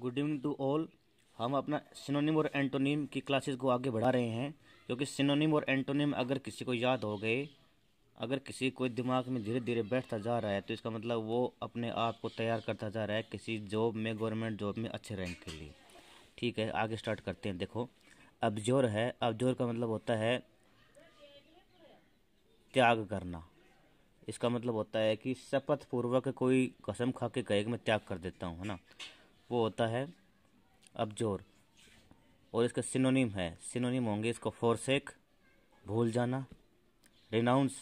good evening to all हम अपना synonym और एंटोनिम की क्लासेस को आगे बढ़ा रहे हैं क्योंकि सिनोनिम और एंटोनिम अगर किसी को याद हो गए अगर किसी को दिमाग में धीरे धीरे बैठता जा रहा है तो इसका मतलब वो अपने आप को तैयार करता जा रहा है किसी जॉब में गवर्नमेंट जॉब में अच्छे रैंक के लिए ठीक है आगे स्टार्ट करते हैं देखो अबजोर है जोर का मतलब होता है त्याग करना इसका मतलब होता है कि शपथ पूर्वक कोई कसम खा के कहे कि मैं त्याग कर देता हूँ है ना वो होता है अबजोर और इसका सिनोनिम है सिनोनिम होंगे इसको फोरसेक भूल जाना रिनाउंस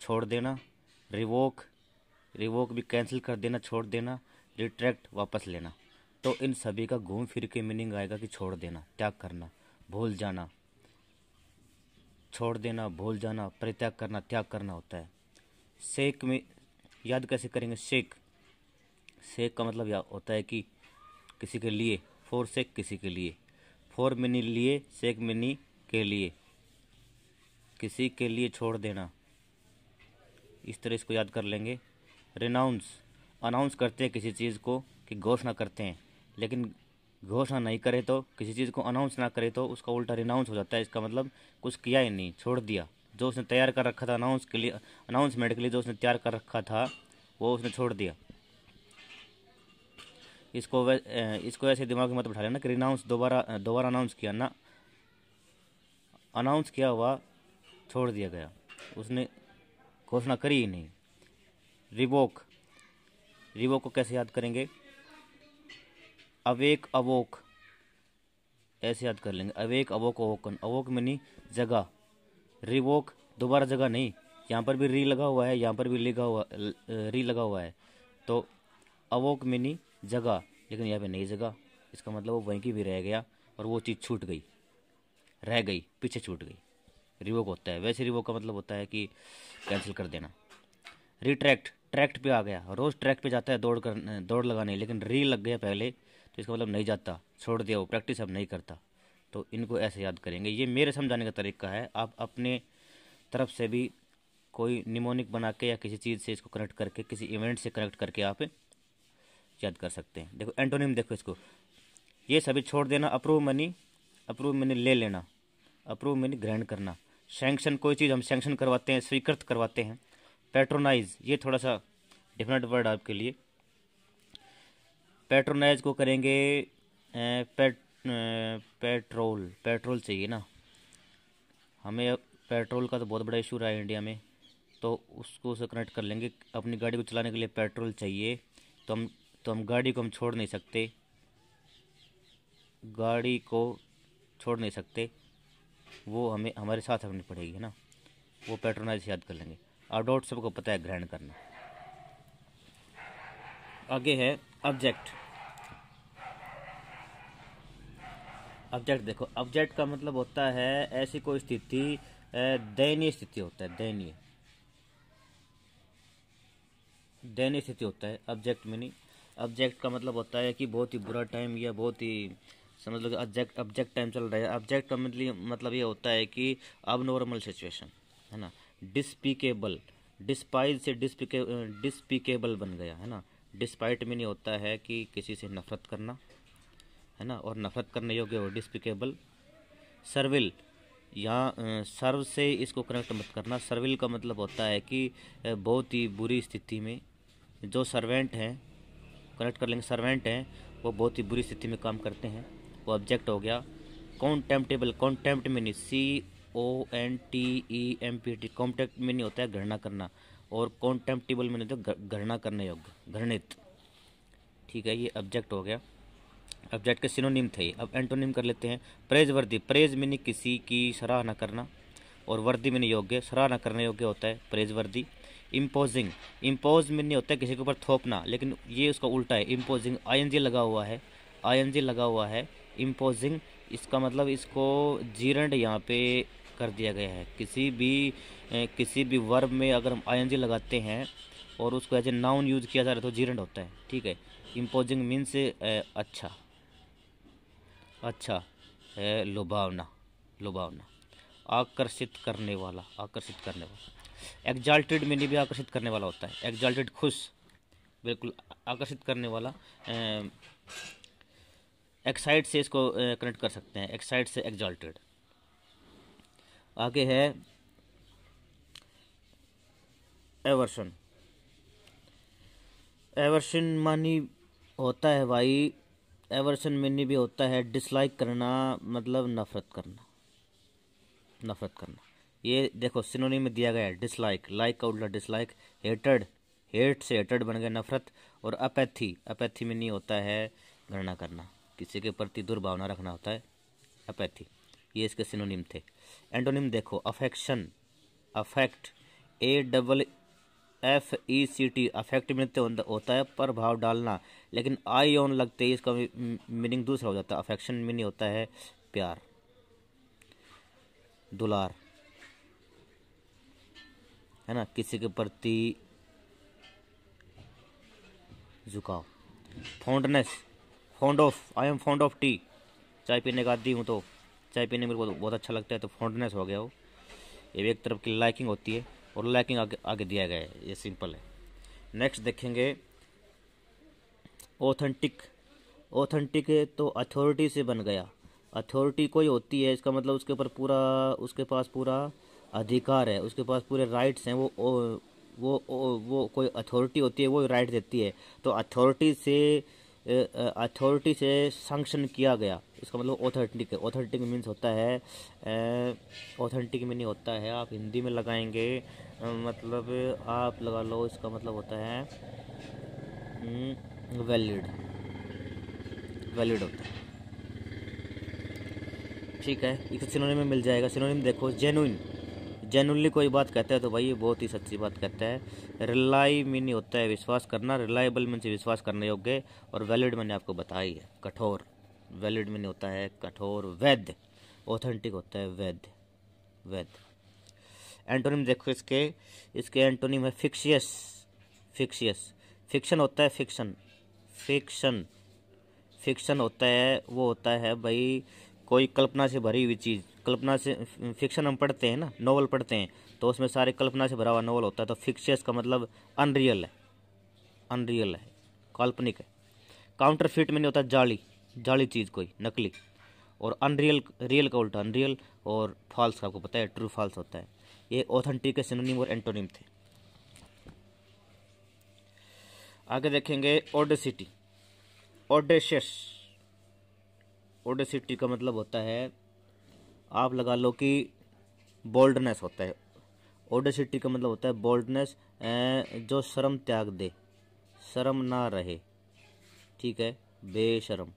छोड़ देना रिवोक रिवोक भी कैंसिल कर देना छोड़ देना रिट्रैक्ट वापस लेना तो इन सभी का घूम फिर के मीनिंग आएगा कि छोड़ देना त्याग करना भूल जाना छोड़ देना भूल जाना परित्याग करना त्याग करना होता है सेक में याद कैसे करेंगे सेक सेक का मतलब या होता है कि किसी के लिए फोर सेक किसी के लिए फोर मिनी लिए सेक मिनी के लिए किसी के लिए छोड़ देना इस तरह इसको याद कर लेंगे रिनाउंस अनाउंस करते हैं किसी चीज़ को कि घोषणा करते हैं लेकिन घोषणा नहीं करे तो किसी चीज़ को अनाउंस ना करे तो उसका उल्टा रिनाउंस हो जाता है इसका मतलब कुछ किया ही नहीं छोड़ दिया जो उसने तैयार कर रखा था अनाउंस के लिए अनाउंसमेंट के लिए जो उसने तैयार कर रखा था वो उसने छोड़ दिया इसको वै, इसको ऐसे दिमाग में मत बैठा लेना कि रिनाउंस दोबारा दोबारा अनाउंस किया ना अनाउंस किया हुआ छोड़ दिया गया उसने घोषणा करी ही नहीं रिवोक रिवोक को कैसे याद करेंगे अवेक अवोक ऐसे याद कर लेंगे अवेक अवोक अवोकन अवोक में नहीं जगह रिवोक दोबारा जगह नहीं यहाँ पर भी री लगा हुआ है यहाँ पर भी लिखा हुआ री लगा हुआ है तो अवोक मिनी जगह लेकिन यहाँ पे नहीं जगह इसका मतलब वो वहीं की भी रह गया और वो चीज़ छूट गई रह गई पीछे छूट गई रिवोक होता है वैसे रिवोक का मतलब होता है कि कैंसिल कर देना रिट्रैक्ट ट्रैक्ट पे आ गया रोज़ ट्रैक पे जाता है दौड़ कर दौड़ लगाने लेकिन री लग गया पहले तो इसका मतलब नहीं जाता छोड़ दिया वो प्रैक्टिस अब नहीं करता तो इनको ऐसे याद करेंगे ये मेरे समझाने का तरीका है आप अपने तरफ से भी कोई निमोनिक बना के या किसी चीज़ से इसको कनेक्ट करके किसी इवेंट से कनेक्ट करके आप याद कर सकते हैं देखो एंटोनिम देखो इसको ये सभी छोड़ देना अप्रूव मनी अप्रूव मनी ले लेना अप्रूव मनी ग्रहण करना सेंक्शन कोई चीज़ हम सेंक्शन करवाते हैं स्वीकृत करवाते हैं पेट्रोनाइज ये थोड़ा सा डिफरेंट वर्ड आपके लिए पेट्रोनाइज को करेंगे पेट पेट्रोल पेट्रोल चाहिए ना हमें पेट्रोल का तो बहुत बड़ा इशू रहा है इंडिया में तो उसको उसे कनेक्ट कर लेंगे अपनी गाड़ी को चलाने के लिए पेट्रोल चाहिए तो हम तो हम गाड़ी को हम छोड़ नहीं सकते गाड़ी को छोड़ नहीं सकते वो हमें हमारे साथ रखनी पड़ेगी है ना वो पेट्रोनाइज याद कर लेंगे अडोट सबको पता है ग्रहण करना आगे है ऑब्जेक्ट ऑब्जेक्ट देखो ऑब्जेक्ट का मतलब होता है ऐसी कोई स्थिति दयनीय स्थिति होता है दयनीय दयनीय स्थिति होता है ऑब्जेक्ट मीनिंग ऑब्जेक्ट का मतलब होता है कि बहुत ही बुरा टाइम या बहुत ही समझ लो कि ऑब्जेक्ट ऑब्जेक्ट टाइम चल रहा है ऑब्जेक्ट का मतलब, मतलब ये होता है कि अब नॉर्मल सिचुएशन है ना डिस्पीकेबल डिस्पाइज से डिस्पीके डिस्पीकेबल बन गया है ना डिस्पाइट में नहीं होता है कि किसी से नफरत करना है ना और नफरत करने योग्य हो डिस्पीकेबल सर्विल यहाँ सर्व से इसको कनेक्ट मत करना सर्विल का मतलब होता है कि बहुत ही बुरी स्थिति में जो सर्वेंट हैं कनेक्ट कर लेंगे सर्वेंट हैं वो बहुत ही बुरी स्थिति में काम करते हैं वो ऑब्जेक्ट हो गया contemptible contempt mean C O N T E M P T contempt mean होता है घृणा करना और कॉन्टेम्प्टेबल मीन होता है घृणा करने योग्य घृणित ठीक है ये ऑब्जेक्ट हो गया ऑब्जेक्ट के सिनोनिम थे अब एंटोनिम कर लेते हैं प्रेज वर्दी प्रेज मीन किसी की सराहना करना और वर्दी मीन योग्य सराहना करने योग्य होता है प्रेज वर्दी इम्पोजिंग इम्पोज में नहीं होता है किसी के ऊपर थोपना लेकिन ये उसका उल्टा है इम्पोजिंग आई लगा हुआ है आई लगा हुआ है इम्पोजिंग इसका मतलब इसको जीरण यहाँ पे कर दिया गया है किसी भी किसी भी वर्ब में अगर हम आई लगाते हैं और उसको एज ए नाउन यूज़ किया जा रहा है तो जीरण होता है ठीक है इम्पोजिंग मीन्स अच्छा अच्छा है लुभावना लुभावना आकर्षित करने वाला आकर्षित करने वाला एग्जाल्टेड मैंने भी आकर्षित करने वाला होता है एग्जाल्टेड खुश बिल्कुल आकर्षित करने वाला एक्साइट से इसको कनेक्ट कर सकते हैं एक्साइट से एग्जाल्टेड आगे है एवर्सन एवर्सन मानी होता है भाई एवर्सन मीनी भी होता है डिसलाइक करना मतलब नफरत करना नफरत करना ये देखो सिनोनिम में दिया गया है डिसलाइक लाइक का उल्टा डिसलाइक हेटेड हेट से हेटेड बन गया नफरत और अपैथी अपैथी में नहीं होता है गणना करना किसी के प्रति दुर्भावना रखना होता है अपैथी ये इसके सिनोनिम थे एंटोनिम देखो affection affect A double F E C T affect में तो होता है प्रभाव डालना लेकिन आई ऑन लगते ही इसका मीनिंग दूसरा हो जाता है अफेक्शन में नहीं होता है प्यार दुलार है ना किसी के प्रति झुकाव fondness fond of I am fond of tea चाय पीने का आदि हूँ तो चाय पीने मेरे को तो बहुत अच्छा लगता है तो फाउंडनेस हो गया वो ये एक तरफ की लाइकिंग होती है और लाइकिंग आगे आगे दिया गया है ये सिंपल है नेक्स्ट देखेंगे ऑथेंटिक ऑथेंटिक तो अथॉरिटी से बन गया अथॉरिटी कोई होती है इसका मतलब उसके ऊपर पूरा उसके पास पूरा अधिकार है उसके पास पूरे राइट्स हैं वो वो वो, वो कोई अथॉरिटी होती है वो राइट देती है तो अथॉरिटी से अथॉरिटी से संक्शन किया गया इसका मतलब ऑथेंटिक ऑथेंटिक मीन्स होता है ऑथेंटिक मीनिंग होता है आप हिंदी में लगाएंगे मतलब आप लगा लो इसका मतलब होता है वैलिड हम्म, वैलिड होता है ठीक है एक सिनोनिम में मिल जाएगा सिनोनिम देखो जेनुइन जेनुअनली कोई बात कहता है तो भाई ये बहुत ही सच्ची बात कहता है रिलाई मीन होता है विश्वास करना रिलायबल मीन से विश्वास करने योग्य और वैलिड मैंने आपको बताई है कठोर वैलिड मीन होता है कठोर वैध ऑथेंटिक होता है वैध वैध एंटोनिम देखो इसके इसके एंटोनिम है फिक्शियस फिक्शियस फिक्शन होता है फिक्शन फिक्शन फिक्शन होता है वो होता है भाई कोई कल्पना से भरी हुई चीज़ कल्पना से फिक्शन हम पढ़ते हैं ना नॉवल पढ़ते हैं तो उसमें सारे कल्पना से भरा हुआ नॉवल होता है तो फिक्शियस का मतलब अनरियल है अनरियल है काल्पनिक है काउंटर फिट में नहीं होता जाली जाली चीज़ कोई नकली और अनरियल रियल का उल्टा अनरियल और फॉल्स का आपको पता है ट्रू फॉल्स होता है ये ऑथेंटिक सिनोनिम और एंटोनिम थे आगे देखेंगे ओडेसिटी ओडेशस ओडेसिटी का मतलब होता है आप लगा लो कि बोल्डनेस होता है ओडेसिटी का मतलब होता है बोल्डनेस जो शर्म त्याग दे शर्म ना रहे ठीक है बेशरम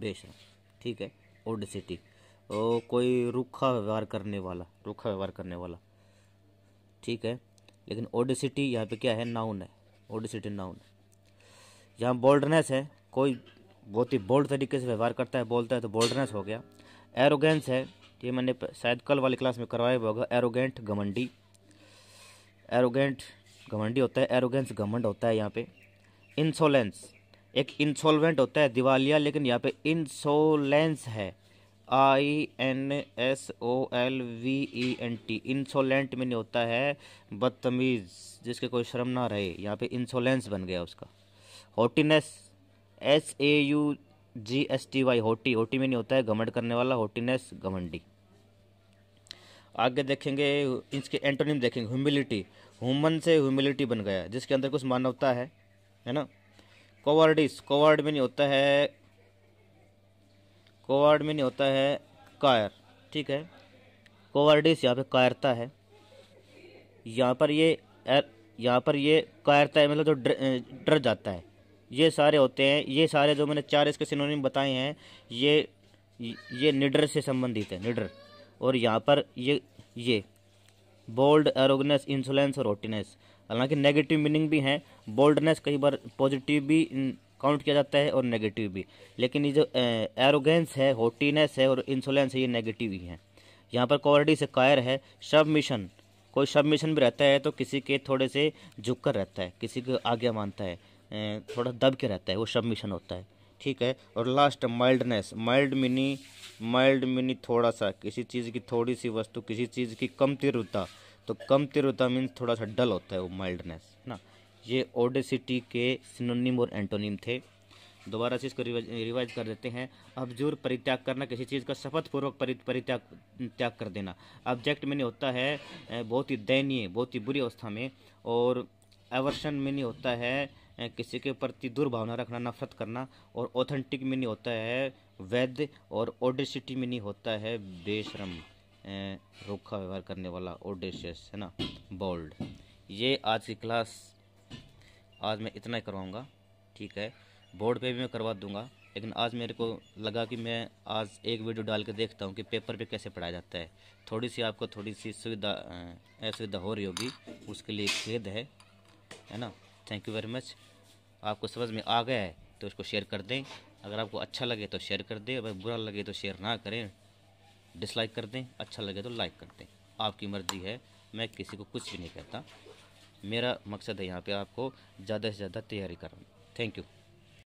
बेशरम ठीक है ओडेसिटी और कोई रूखा व्यवहार करने वाला रूखा व्यवहार करने वाला ठीक है लेकिन ओडेसिटी यहाँ पे क्या है नाउन है ओडेसिटी नाउन है यहाँ बोल्डनेस है कोई बहुत ही बोल्ड तरीके से व्यवहार करता है बोलता है तो बोल्डनेस हो गया एरोगेंस है तो ये मैंने शायद कल वाली क्लास में करवाया होगा एरोगेंट घमंडी एरोगेंट घमंडी होता है एरोगेंस घमंड होता है यहाँ पे इंसोलेंस एक इंसोलवेंट होता है दिवालिया लेकिन यहाँ पे इंसोलेंस है I N S O L V E N T insolent में नहीं होता है बदतमीज़ जिसके कोई शर्म ना रहे यहाँ पे इंसोलेंस बन गया उसका haughtiness S A U G S T Y haughty haughty में नहीं होता है घमंड करने वाला होटीनेस घमंडी आगे देखेंगे इसके एंटोनिम देखेंगे ह्यूमिलिटी ह्यूमन से ह्यूमिलिटी बन गया जिसके अंदर कुछ मानवता है है ना कोवर्डिस कोवर्ड में नहीं होता है कोवर्ड में नहीं होता है कायर ठीक है कोवर्डिस यहाँ पे कायरता है यहाँ पर ये यहाँ पर ये कायरता है मतलब जो डर जाता है ये सारे होते हैं ये सारे जो मैंने चार इसके सिनोनिम बताए हैं ये ये निडर से संबंधित है निडर और यहाँ पर ये ये बोल्ड एरोगनेस इंसुलेंस और होटीनेस हालांकि नेगेटिव मीनिंग भी हैं बोल्डनेस कई बार पॉजिटिव भी काउंट किया जाता है और नेगेटिव भी लेकिन ये जो एरोगेंस है होटीनेस है और इंसुलेंस है ये नेगेटिव ही हैं यहाँ पर कॉवर्डी से कायर है मिशन कोई मिशन भी रहता है तो किसी के थोड़े से झुक कर रहता है किसी को आज्ञा मानता है थोड़ा दब के रहता है वो सबमिशन होता है ठीक है और last mildness mild mini mild mini थोड़ा सा किसी चीज़ की थोड़ी सी वस्तु किसी चीज़ की कम तीव्रता तो कम तीव्रता मीन्स थोड़ा सा डल होता है वो माइल्डनेस है ना ये ओडेसिटी के सिनोनिम और एंटोनिम थे दोबारा से इसको रिवाइज कर देते हैं अबजूर परित्याग करना किसी चीज़ का शपथपूर्वक परित्याग त्याग कर देना ऑब्जेक्ट में नहीं होता है बहुत ही दयनीय बहुत ही बुरी अवस्था में और एवर्शन में नहीं होता है किसी के प्रति दुर्भावना रखना नफरत करना और ऑथेंटिक मीनिंग होता है वैध और ओडेसिटी नहीं होता है बेशरम रोखा व्यवहार करने वाला ओडेशियस है ना बोल्ड ये आज की क्लास आज मैं इतना ही करवाऊँगा ठीक है बोर्ड पे भी मैं करवा दूँगा लेकिन आज मेरे को लगा कि मैं आज एक वीडियो डाल के देखता हूँ कि पेपर पे कैसे पढ़ाया जाता है थोड़ी सी आपको थोड़ी सी सुविधा असुविधा हो रही होगी उसके लिए खेद है है ना थैंक यू वेरी मच आपको समझ में आ गया है तो उसको शेयर कर दें अगर आपको अच्छा लगे तो शेयर कर दें अगर बुरा लगे तो शेयर ना करें डिसलाइक कर दें अच्छा लगे तो लाइक कर दें आपकी मर्ज़ी है मैं किसी को कुछ भी नहीं कहता मेरा मकसद है यहाँ पे आपको ज़्यादा से ज़्यादा तैयारी करना थैंक यू